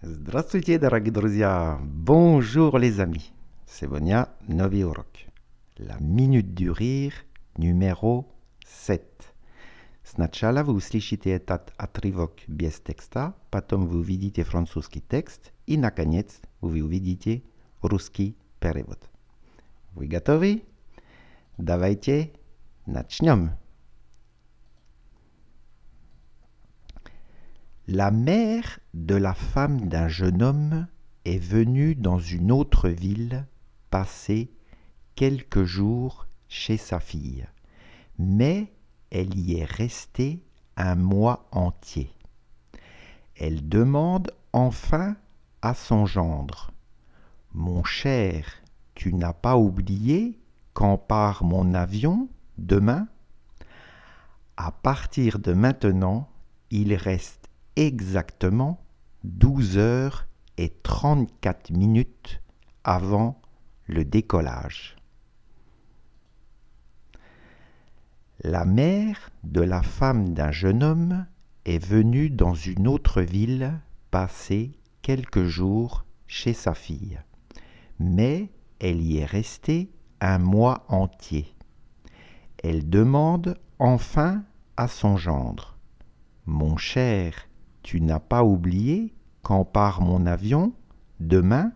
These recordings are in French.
Здравствуйте, дорогие друзья! Bonjour les amis! Сегодня новый урок. La minute du rire numéro 7. Сначала вы услышите этот отрывок без текста, потом вы увидите французский текст и, наконец, вы увидите русский перевод. Вы готовы? Давайте начнем! La mère de la femme d'un jeune homme est venue dans une autre ville passer quelques jours chez sa fille, mais elle y est restée un mois entier. Elle demande enfin à son gendre Mon cher, tu n'as pas oublié quand part mon avion demain À partir de maintenant, il reste exactement 12 heures et 34 minutes avant le décollage. La mère de la femme d'un jeune homme est venue dans une autre ville passer quelques jours chez sa fille, mais elle y est restée un mois entier. Elle demande enfin à son gendre Mon cher tu n'as pas oublié quand part mon avion demain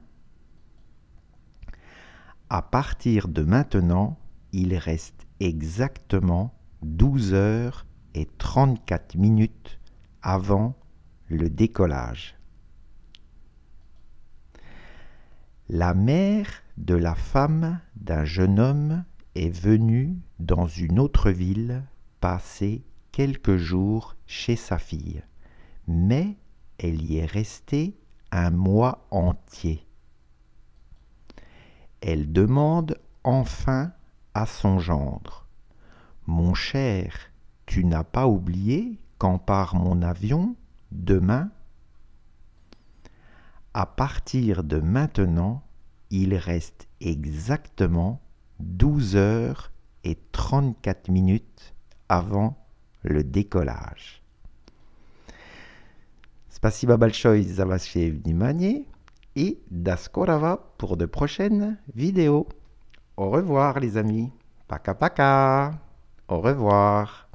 À partir de maintenant, il reste exactement 12 heures et 34 minutes avant le décollage. La mère de la femme d'un jeune homme est venue dans une autre ville passer quelques jours chez sa fille mais elle y est restée un mois entier. Elle demande enfin à son gendre. Mon cher, tu n'as pas oublié quand part mon avion demain À partir de maintenant, il reste exactement 12 heures et 34 minutes avant le décollage. Спасибо большое за ваше внимание et d'Askorava pour de prochaines vidéos. Au revoir les amis. Paca paka. Au revoir.